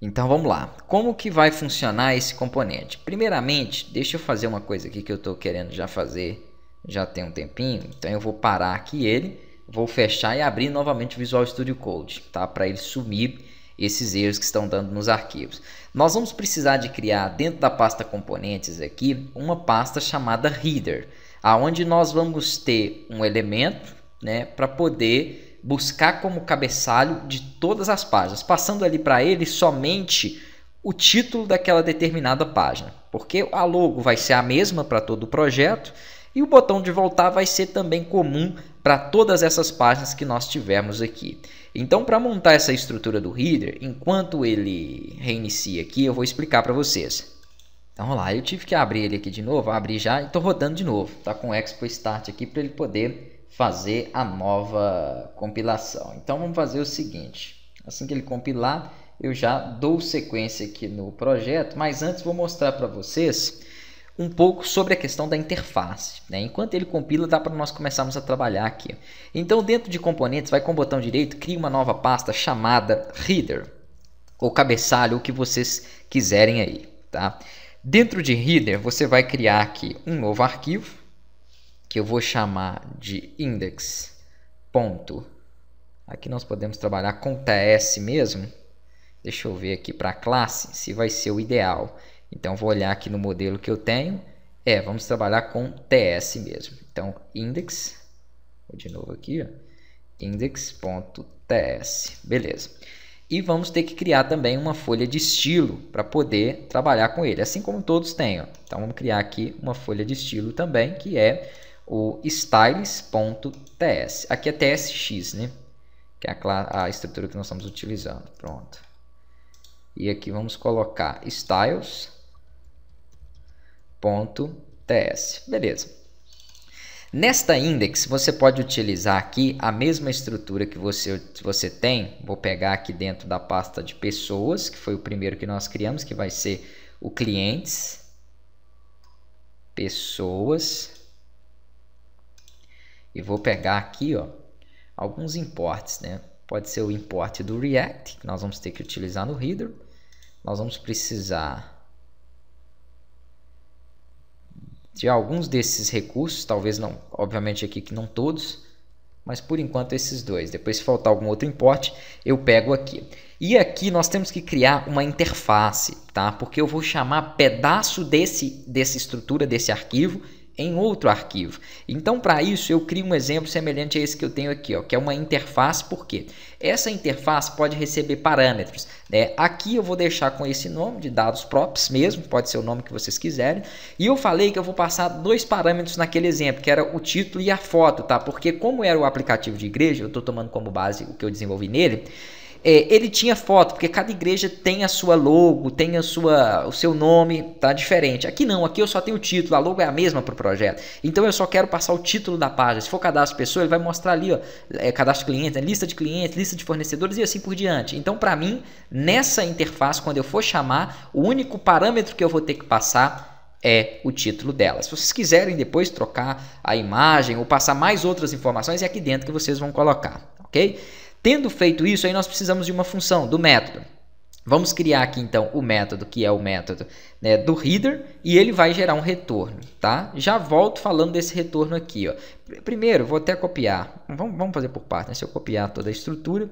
Então vamos lá. Como que vai funcionar esse componente? Primeiramente, deixa eu fazer uma coisa aqui que eu estou querendo já fazer já tem um tempinho. Então eu vou parar aqui ele, vou fechar e abrir novamente o Visual Studio Code, tá? Para ele sumir esses erros que estão dando nos arquivos. Nós vamos precisar de criar dentro da pasta componentes aqui uma pasta chamada header, aonde nós vamos ter um elemento, né, para poder buscar como cabeçalho de todas as páginas, passando ali para ele somente o título daquela determinada página, porque a logo vai ser a mesma para todo o projeto e o botão de voltar vai ser também comum para todas essas páginas que nós tivermos aqui. Então, para montar essa estrutura do reader, enquanto ele reinicia aqui, eu vou explicar para vocês. Então, lá, eu tive que abrir ele aqui de novo, abrir já e estou rodando de novo. Está com o Expo Start aqui para ele poder fazer a nova compilação. Então vamos fazer o seguinte, assim que ele compilar, eu já dou sequência aqui no projeto, mas antes vou mostrar para vocês um pouco sobre a questão da interface. Né? Enquanto ele compila, dá para nós começarmos a trabalhar aqui. Então, dentro de componentes, vai com o botão direito, cria uma nova pasta chamada Reader ou cabeçalho, o que vocês quiserem aí. Tá? Dentro de Reader você vai criar aqui um novo arquivo, que eu vou chamar de index. Ponto. Aqui nós podemos trabalhar com TS mesmo. Deixa eu ver aqui para a classe se vai ser o ideal. Então, vou olhar aqui no modelo que eu tenho. É, vamos trabalhar com TS mesmo. Então, index, vou de novo aqui, index.ts, beleza. E vamos ter que criar também uma folha de estilo para poder trabalhar com ele, assim como todos têm. Ó. Então, vamos criar aqui uma folha de estilo também, que é o styles.ts. Aqui é tsx, né? Que é a, a estrutura que nós estamos utilizando. Pronto. E aqui vamos colocar styles.ts. Beleza. Nesta index, você pode utilizar aqui a mesma estrutura que você, você tem. Vou pegar aqui dentro da pasta de pessoas, que foi o primeiro que nós criamos, que vai ser o clientes, pessoas, e vou pegar aqui ó, alguns imports. Né? Pode ser o import do React, que nós vamos ter que utilizar no header. Nós vamos precisar de alguns desses recursos, talvez não, obviamente aqui que não todos, mas por enquanto esses dois. Depois se faltar algum outro importe, eu pego aqui. E aqui nós temos que criar uma interface, tá? Porque eu vou chamar pedaço desse dessa estrutura desse arquivo em outro arquivo. Então, para isso, eu crio um exemplo semelhante a esse que eu tenho aqui, ó, que é uma interface, porque essa interface pode receber parâmetros. Né? Aqui eu vou deixar com esse nome de dados props mesmo, pode ser o nome que vocês quiserem. E eu falei que eu vou passar dois parâmetros naquele exemplo, que era o título e a foto, tá? Porque como era o aplicativo de igreja, eu estou tomando como base o que eu desenvolvi nele, é, ele tinha foto, porque cada igreja tem a sua logo, tem a sua, o seu nome, tá diferente. Aqui não, aqui eu só tenho o título, a logo é a mesma para o projeto. Então eu só quero passar o título da página. Se for cadastro pessoa, ele vai mostrar ali, ó, é, cadastro cliente, né? lista de clientes, lista de fornecedores e assim por diante. Então para mim, nessa interface, quando eu for chamar, o único parâmetro que eu vou ter que passar é o título dela. Se vocês quiserem depois trocar a imagem ou passar mais outras informações, é aqui dentro que vocês vão colocar, ok? Tendo feito isso, aí nós precisamos de uma função, do método. Vamos criar aqui então o método, que é o método né, do reader e ele vai gerar um retorno, tá? Já volto falando desse retorno aqui, ó. Primeiro, vou até copiar. Vamos, vamos fazer por parte, né? Se eu copiar toda a estrutura,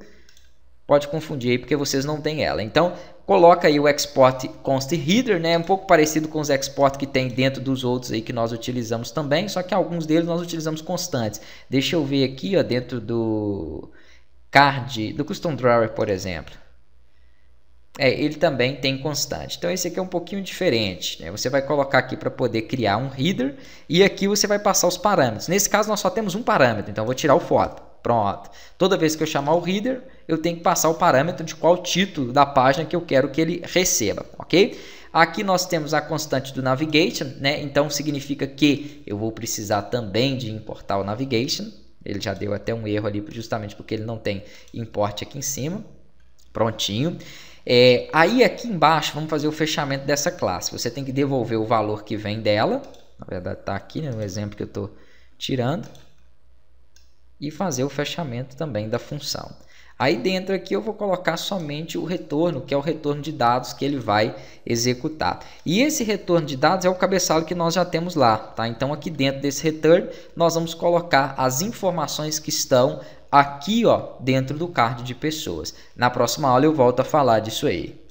pode confundir aí porque vocês não têm ela. Então, coloca aí o export const reader, né? Um pouco parecido com os export que tem dentro dos outros aí que nós utilizamos também, só que alguns deles nós utilizamos constantes. Deixa eu ver aqui, ó, dentro do card do custom drawer, por exemplo. É, ele também tem constante. Então esse aqui é um pouquinho diferente. Né? Você vai colocar aqui para poder criar um Reader e aqui você vai passar os parâmetros. Nesse caso nós só temos um parâmetro, então vou tirar o foto. Pronto. Toda vez que eu chamar o Reader eu tenho que passar o parâmetro de qual título da página que eu quero que ele receba, ok? Aqui nós temos a constante do navigation, né? então significa que eu vou precisar também de importar o navigation. Ele já deu até um erro ali, justamente porque ele não tem importe aqui em cima. Prontinho. É, aí aqui embaixo, vamos fazer o fechamento dessa classe. Você tem que devolver o valor que vem dela. Na verdade está aqui né, no exemplo que eu estou tirando. E fazer o fechamento também da função. Aí dentro aqui eu vou colocar somente o retorno, que é o retorno de dados que ele vai executar. E esse retorno de dados é o cabeçalho que nós já temos lá, tá? Então aqui dentro desse return nós vamos colocar as informações que estão aqui, ó, dentro do card de pessoas. Na próxima aula eu volto a falar disso aí.